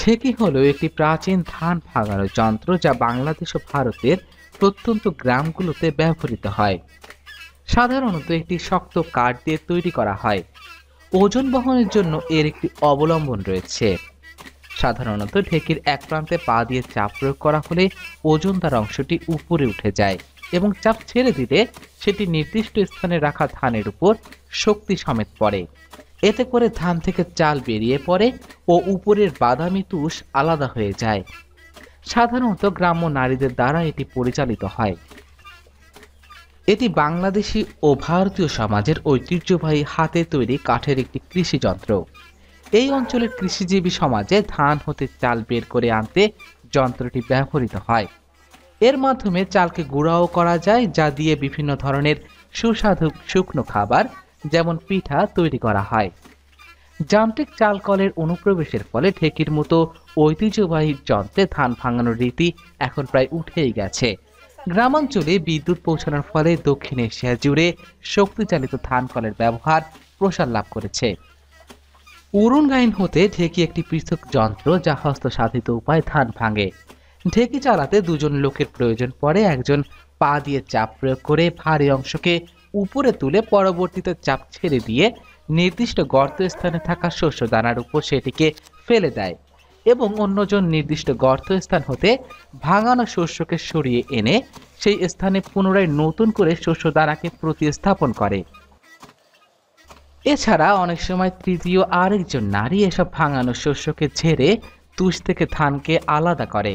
ঢেকি হলো একটি প্রাচীন ধান ভাঙানো যন্ত্র যা বাংলাদেশ ও ভারতের প্রত্যন্ত গ্রামগুলোতে ব্যবহৃত হয় সাধারণত একটি শক্ত কাঠ দিয়ে তৈরি করা হয় ওজন বহনের জন্য এর একটি অবলম্বন রয়েছে সাধারণত ঢেকির এক প্রান্তে পা দিয়ে চাপ প্রয়োগ করা হলে ওজন তার অংশটি উপরে উঠে যায় এবং চাপ ছেড়ে দিলে সেটি নির্দিষ্ট স্থানে রাখা ধানের উপর শক্তি সমেত পড়ে এতে করে ধান থেকে চাল বেরিয়ে পড়ে ও উপরের বাদামি তুষ আলাদা হয়ে যায় সাধারণত গ্রাম্য নারীদের দ্বারা এটি পরিচালিত হয় এটি বাংলাদেশি ও ভারতীয় সমাজের ঐতিহ্যবাহী হাতে তৈরি কাঠের একটি কৃষিযন্ত্র এই অঞ্চলের কৃষিজীবী সমাজে ধান হতে চাল বের করে আনতে যন্ত্রটি ব্যবহৃত হয় এর মাধ্যমে চালকে গুঁড়াও করা যায় যা দিয়ে বিভিন্ন ধরনের সুস্বাদু শুকনো খাবার যেমন পিঠা তৈরি করা হয় যান্ত্রিক চাল কলের অনুপ্রবেশের ফলে ঢেকির মতো ঐতিহ্যবাহী যন্ত্রে ধান ভাঙানোর রীতি এখন প্রায় উঠেই গেছে গ্রামাঞ্চলে বিদ্যুৎ পৌঁছানোর ফলে দক্ষিণ এশিয়া জুড়ে শক্তিচালিত ধান কলের ব্যবহার প্রসার লাভ করেছে উরুণ হতে ঢেকি একটি পৃথক যন্ত্র যা হস্তসাধিত উপায় ধান ভাঙে ঢেকি চালাতে দুজন লোকের প্রয়োজন পড়ে একজন পা দিয়ে চাপ প্রয়োগ করে ভারী অংশকে উপরে তুলে পরবর্তীতে চাপ ছেড়ে দিয়ে নির্দিষ্ট গর্ত স্থানে থাকা শস্য দানার উপর সেটিকে ফেলে দেয় এবং অন্যজন নির্দিষ্ট গর্ত স্থান হতে ভাঙানো শস্যকে সরিয়ে এনে সেই স্থানে পুনরায় নতুন করে শস্য দানাকে প্রতিস্থাপন করে এছাড়া অনেক সময় তৃতীয় আরেকজন নারী এসব ভাঙানো শস্যকে ঝেড়ে তুষ থেকে ধানকে আলাদা করে